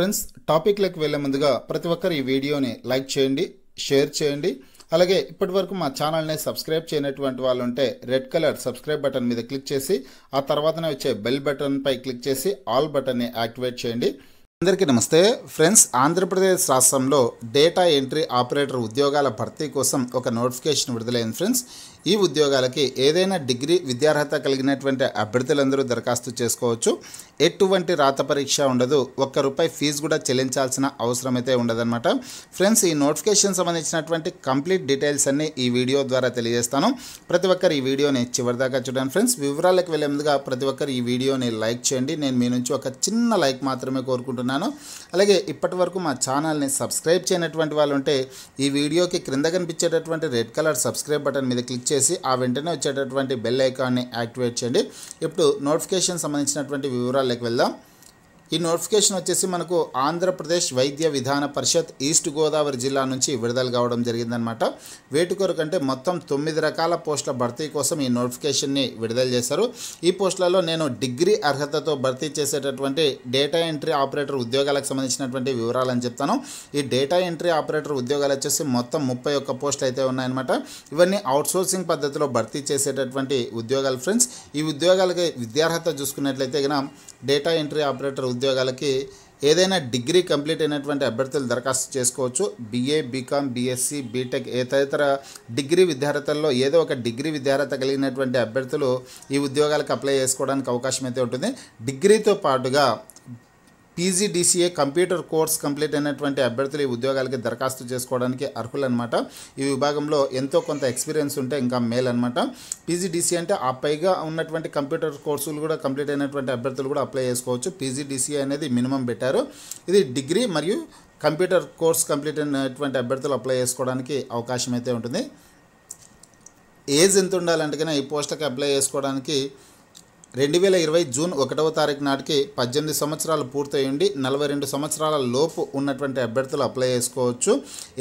friends టాపిక్లకు వెళ్ళే ముందుగా ప్రతి ఒక్కరు ఈ వీడియోని లైక్ చేయండి షేర్ చేయండి అలాగే ఇప్పటి వరకు మా ఛానల్ని సబ్స్క్రైబ్ చేయనటువంటి వాళ్ళు ఉంటే రెడ్ కలర్ సబ్స్క్రైబ్ బటన్ మీద క్లిక్ చేసి ఆ తర్వాతనే వచ్చే బెల్ బటన్పై క్లిక్ చేసి ఆల్ బటన్ని యాక్టివేట్ చేయండి అందరికీ నమస్తే ఫ్రెండ్స్ ఆంధ్రప్రదేశ్ రాష్ట్రంలో డేటా ఎంట్రీ ఆపరేటర్ ఉద్యోగాల భర్తీ కోసం ఒక నోటిఫికేషన్ విడుదలైంది ఫ్రెండ్స్ ఈ ఉద్యోగాలకి ఏదైనా డిగ్రీ విద్యార్హత కలిగినటువంటి అభ్యర్థులందరూ దరఖాస్తు చేసుకోవచ్చు ఎటువంటి రాత పరీక్ష ఉండదు ఒక్క రూపాయి ఫీజు కూడా చెల్లించాల్సిన అవసరం అయితే ఉండదన్నమాట ఫ్రెండ్స్ ఈ నోటిఫికేషన్ సంబంధించినటువంటి కంప్లీట్ డీటెయిల్స్ అన్ని ఈ వీడియో ద్వారా తెలియజేస్తాను ప్రతి ఒక్కరు ఈ వీడియోని చివరిదాకా చూడండి ఫ్రెండ్స్ వివరాలకు వెళ్ళే ముందుగా ప్రతి ఒక్కరు ఈ వీడియోని లైక్ చేయండి నేను మీ నుంచి ఒక చిన్న లైక్ మాత్రమే కోరుకుంటున్నాను అలాగే ఇప్పటి వరకు మా ఛానల్ని సబ్స్క్రైబ్ చేయనటువంటి వాళ్ళు ఉంటే ఈ వీడియోకి క్రింద కనిపించేటటువంటి రెడ్ కలర్ సబ్స్క్రైబ్ బటన్ మీద క్లిక్ చేసి ఆ వెంటనే వచ్చేటటువంటి బెల్ ఐకాన్ని యాక్టివేట్ చేయండి ఇప్పుడు నోటిఫికేషన్ సంబంధించినటువంటి వివరాలకు వెళ్దాం ఈ నోటిఫికేషన్ వచ్చేసి మనకు ఆంధ్రప్రదేశ్ వైద్య విధాన పరిషత్ ఈస్ట్ గోదావరి జిల్లా నుంచి విడుదల కావడం జరిగిందనమాట వేటి కొరకు అంటే మొత్తం తొమ్మిది రకాల పోస్టుల భర్తీ కోసం ఈ నోటిఫికేషన్ని విడుదల చేశారు ఈ పోస్టులలో నేను డిగ్రీ అర్హతతో భర్తీ చేసేటటువంటి డేటా ఎంట్రీ ఆపరేటర్ ఉద్యోగాలకు సంబంధించినటువంటి వివరాలని చెప్తాను ఈ డేటా ఎంట్రీ ఆపరేటర్ ఉద్యోగాలు వచ్చేసి మొత్తం ముప్పై ఒక్క పోస్టులు అయితే ఉన్నాయన్నమాట ఇవన్నీ అవుట్సోర్సింగ్ పద్ధతిలో భర్తీ చేసేటటువంటి ఉద్యోగాలు ఫ్రెండ్స్ ఈ ఉద్యోగాలకి విద్యార్హత చూసుకున్నట్లయితే కనుక డేటా ఎంట్రీ ఆపరేటర్ ఉద్యోగాలకి ఏదైనా డిగ్రీ కంప్లీట్ అయినటువంటి అభ్యర్థులు దరఖాస్తు చేసుకోవచ్చు బీఏ బీకామ్ బీఎస్సీ బీటెక్ ఏ తదితర డిగ్రీ విద్యార్థుల్లో ఏదో ఒక డిగ్రీ విద్యార్హత కలిగినటువంటి అభ్యర్థులు ఈ ఉద్యోగాలకు అప్లై చేసుకోవడానికి అవకాశం అయితే ఉంటుంది డిగ్రీతో పాటుగా పీజీడీసీఏ కంప్యూటర్ కోర్స్ కంప్లీట్ అయినటువంటి అభ్యర్థులు ఈ ఉద్యోగాలకి దరఖాస్తు చేసుకోవడానికి అర్హులన్నమాట ఈ విభాగంలో ఎంతో కొంత ఎక్స్పీరియన్స్ ఉంటే ఇంకా మేల్ అనమాట పీజీడీసీ అంటే ఆ పైగా ఉన్నటువంటి కంప్యూటర్ కోర్సులు కూడా కంప్లీట్ అయినటువంటి అభ్యర్థులు కూడా అప్లై చేసుకోవచ్చు పీజీడీసీ అనేది మినిమం పెట్టారు ఇది డిగ్రీ మరియు కంప్యూటర్ కోర్స్ కంప్లీట్ అయినటువంటి అభ్యర్థులు అప్లై చేసుకోవడానికి అవకాశం అయితే ఉంటుంది ఏజ్ ఎంత ఉండాలంటే ఈ పోస్ట్కి అప్లై చేసుకోవడానికి రెండు వేల ఇరవై జూన్ ఒకటవ తారీఖు నాటికి పద్దెనిమిది సంవత్సరాలు పూర్తయ్యండి నలభై రెండు సంవత్సరాల లోపు ఉన్నటువంటి అభ్యర్థులు అప్లై చేసుకోవచ్చు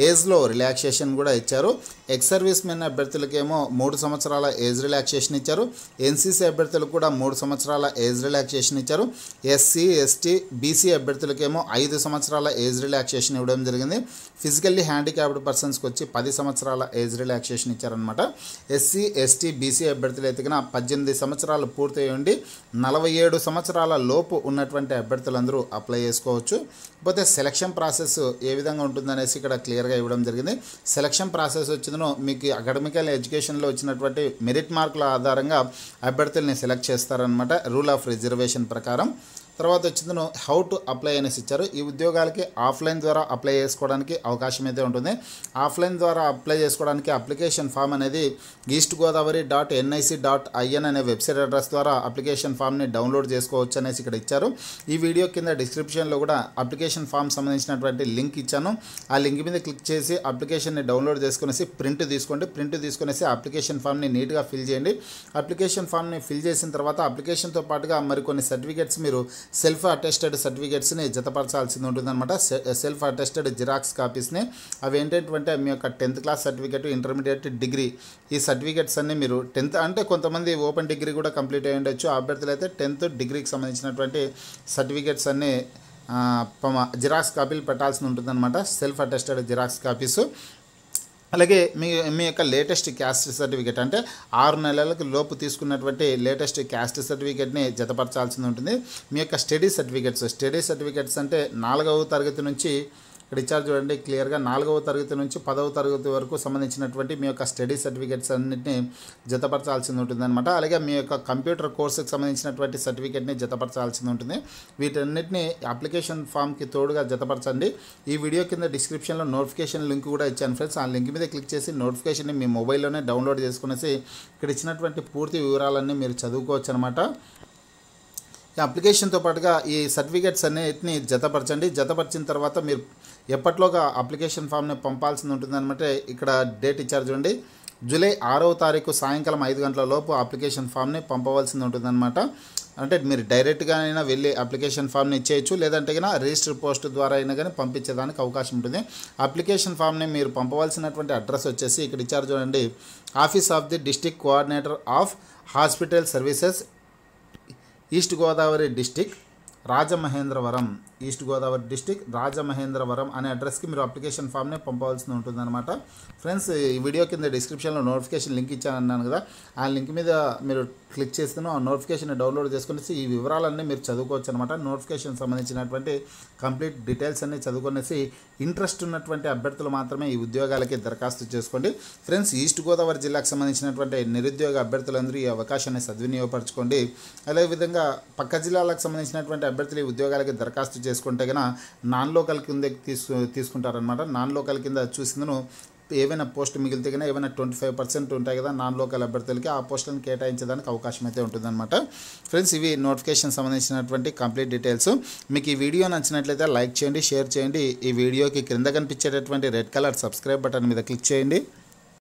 ఏజ్లో రిలాక్సేషన్ కూడా ఇచ్చారు ఎక్స్ సర్వీస్ మెన్ అభ్యర్థులకేమో మూడు సంవత్సరాల ఏజ్ రిలాక్సేషన్ ఇచ్చారు ఎన్సీసీ అభ్యర్థులకు కూడా మూడు సంవత్సరాల ఏజ్ రిలాక్సేషన్ ఇచ్చారు ఎస్సీ ఎస్టీ బీసీ అభ్యర్థులకేమో ఐదు సంవత్సరాల ఏజ్ రిలాక్సేషన్ ఇవ్వడం జరిగింది ఫిజికల్లీ హ్యాండిక్యాప్డ్ పర్సన్స్కి వచ్చి పది సంవత్సరాల ఏజ్ రిలాక్సేషన్ ఇచ్చారనమాట ఎస్సీ ఎస్టీ బీసీ అభ్యర్థులు అయితే పద్దెనిమిది సంవత్సరాలు పూర్తయి నుండి నలభై ఏడు సంవత్సరాల లోపు ఉన్నటువంటి అభ్యర్థులందరూ అప్లై చేసుకోవచ్చు పోతే సెలక్షన్ ప్రాసెస్ ఏ విధంగా ఉంటుందనేసి ఇక్కడ క్లియర్గా ఇవ్వడం జరిగింది సెలక్షన్ ప్రాసెస్ వచ్చిందను మీకు అకాడమికల్ ఎడ్యుకేషన్లో వచ్చినటువంటి మెరిట్ మార్కుల ఆధారంగా అభ్యర్థుల్ని సెలెక్ట్ చేస్తారనమాట రూల్ ఆఫ్ రిజర్వేషన్ ప్రకారం తర్వాత వచ్చిందను హౌ టు అప్లై అనేసి ఇచ్చారు ఈ ఉద్యోగాలకి ఆఫ్లైన్ ద్వారా అప్లై చేసుకోవడానికి అవకాశం అయితే ఉంటుంది ఆఫ్లైన్ ద్వారా అప్లై చేసుకోవడానికి అప్లికేషన్ ఫామ్ అనేది east Godavari dot NIC dot IN అనే వెబ్సైట్ అడ్రస్ ద్వారా అప్లికేషన్ ఫామ్ని డౌన్లోడ్ చేసుకోవచ్చు అనేసి ఇక్కడ ఇచ్చారు ఈ వీడియో కింద డిస్క్రిప్షన్లో కూడా అప్లికేషన్ ఫామ్ సంబంధించినటువంటి లింక్ ఇచ్చాను ఆ లింక్ మీద క్లిక్ చేసి అప్లికేషన్ని డౌన్లోడ్ చేసుకునేసి ప్రింట్ తీసుకోండి ప్రింట్ తీసుకునేసి అప్లికేషన్ ఫామ్ని నీట్గా ఫిల్ చేయండి అప్లికేషన్ ఫామ్ని ఫిల్ చేసిన తర్వాత అప్లికేషన్తో పాటుగా మరికొన్ని సర్టిఫికేట్స్ మీరు సెల్ఫ్ అటెస్టెడ్ సర్టిఫికేట్స్ని జతపరచాల్సింది ఉంటుందన్నమాట సెల్ఫ్ అటెస్టెడ్ జిరాక్స్ కాపీస్ని అవి ఏంటంటే మీ యొక్క tenth class certificate intermediate degree ఈ సర్టిఫికేట్స్ అన్ని మీరు టెన్త్ అంటే కొంతమంది ఓపెన్ డిగ్రీ కూడా కంప్లీట్ అయ్యి ఉండొచ్చు అభ్యర్థులు అయితే టెన్త్ డిగ్రీకి సంబంధించినటువంటి సర్టిఫికేట్స్ అన్నీ జిరాక్స్ కాపీలు పెట్టాల్సి ఉంటుందన్నమాట సెల్ఫ్ అటెస్టెడ్ జిరాక్స్ కాపీసు అలాగే మీ మీ యొక్క లేటెస్ట్ క్యాస్ట్ సర్టిఫికేట్ అంటే ఆరు నెలలకు లోపు తీసుకున్నటువంటి లేటెస్ట్ క్యాస్ట్ సర్టిఫికేట్ని జతపరచాల్సి ఉంటుంది మీ యొక్క స్టడీ సర్టిఫికేట్స్ స్టడీ సర్టిఫికేట్స్ అంటే నాలుగవ తరగతి నుంచి ఇక్కడ చూడండి క్లియర్గా నాలుగవ తరగతి నుంచి పదవ తరగతి వరకు సంబంధించినటువంటి మీ యొక్క స్టడీ సర్టిఫికేట్స్ అన్నింటినీ జతపరచాల్సింది ఉంటుందన్నమాట అలాగే మీ యొక్క కంప్యూటర్ కోర్సుకు సంబంధించినటువంటి సర్టిఫికేట్ని జతపరచాల్సింది ఉంటుంది వీటన్నిటిని అప్లికేషన్ ఫామ్కి తోడుగా జతపరచండి ఈ వీడియో కింద డిస్క్రిప్షన్లో నోటిఫికేషన్ లింక్ కూడా ఇచ్చాను ఫ్రెండ్స్ ఆ లింక్ మీద క్లిక్ చేసి నోటిఫికేషన్ని మీ మొబైల్లోనే డౌన్లోడ్ చేసుకునేసి ఇక్కడ ఇచ్చినటువంటి పూర్తి వివరాలన్నీ మీరు చదువుకోవచ్చు అనమాట అప్లికేషన్తో పాటుగా ఈ సర్టిఫికేట్స్ అన్నిటిని జతపరచండి జతపరిచిన తర్వాత మీరు ఎప్పట్లోగా అప్లికేషన్ ఫామ్ని పంపాల్సింది ఉంటుందన్నమాట ఇక్కడ డేట్ ఇచ్చారు చూడండి జూలై ఆరవ తారీఖు సాయంకాలం ఐదు గంటల లోపు అప్లికేషన్ ఫామ్ని పంపవలసింది ఉంటుందన్నమాట అంటే మీరు డైరెక్ట్గా అయినా వెళ్ళి అప్లికేషన్ ఫామ్ని ఇచ్చేయచ్చు లేదంటే కన్నా రిజిస్టర్ పోస్ట్ ద్వారా అయినా కానీ పంపించేదానికి అవకాశం ఉంటుంది అప్లికేషన్ ఫామ్ని మీరు పంపవలసినటువంటి అడ్రస్ వచ్చేసి ఇక్కడ ఇచ్చారు చూడండి office of the district coordinator of hospital services East Godavari district Rajamahendravaram east Godavari district Rajamahendravaram అనే అడ్రస్కి మీరు అప్లికేషన్ ఫామ్ని ఉంటుంది ఉంటుందన్నమాట ఫ్రెండ్స్ ఈ వీడియో కింద డిస్క్రిప్షన్లో నోటిఫికేషన్ లింక్ ఇచ్చానన్నాను కదా ఆ లింక్ మీద మీరు క్లిక్ చేస్తున్నాం ఆ నోటిఫికేషన్ డౌన్లోడ్ చేసుకునేసి ఈ వివరాలన్నీ మీరు చదువుకోవచ్చు అనమాట నోటిఫికేషన్ సంబంధించినటువంటి కంప్లీట్ డీటెయిల్స్ అన్నీ చదువుకునేసి ఇంట్రెస్ట్ ఉన్నటువంటి అభ్యర్థులు మాత్రమే ఈ ఉద్యోగాలకి దరఖాస్తు చేసుకోండి ఫ్రెండ్స్ ఈస్ట్ గోదావరి జిల్లాకు సంబంధించినటువంటి నిరుద్యోగ అభ్యర్థులందరూ ఈ అవకాశాన్ని సద్వినియోగపరచుకోండి అదేవిధంగా పక్క జిల్లాలకు సంబంధించినటువంటి అభ్యర్థులు ఉద్యోగాలకి దరఖాస్తు చేసుకుంటే కనుక నాన్ లోకల్ కింద తీసుకు తీసుకుంటారనమాట నాన్ లోకల్ కింద చూసిందను ఏవైనా పోస్ట్ మిగిలితే కన్నా ఏమైనా ట్వంటీ ఫైవ్ పర్సెంట్ ఉంటాయి కదా నాన్ లోకల్ అభ్యర్థులకి ఆ పోస్టులను కేటాయించడానికి అవకాశం అయితే ఉంటుందన్నమాట ఫ్రెండ్స్ ఇవి నోటిఫికేషన్ సంబంధించినటువంటి కంప్లీట్ డీటెయిల్స్ మీకు ఈ వీడియో నచ్చినట్లయితే లైక్ చేయండి షేర్ చేయండి ఈ వీడియోకి క్రింద కనిపించేటటువంటి రెడ్ కలర్ సబ్స్క్రైబ్ బటన్ మీద క్లిక్ చేయండి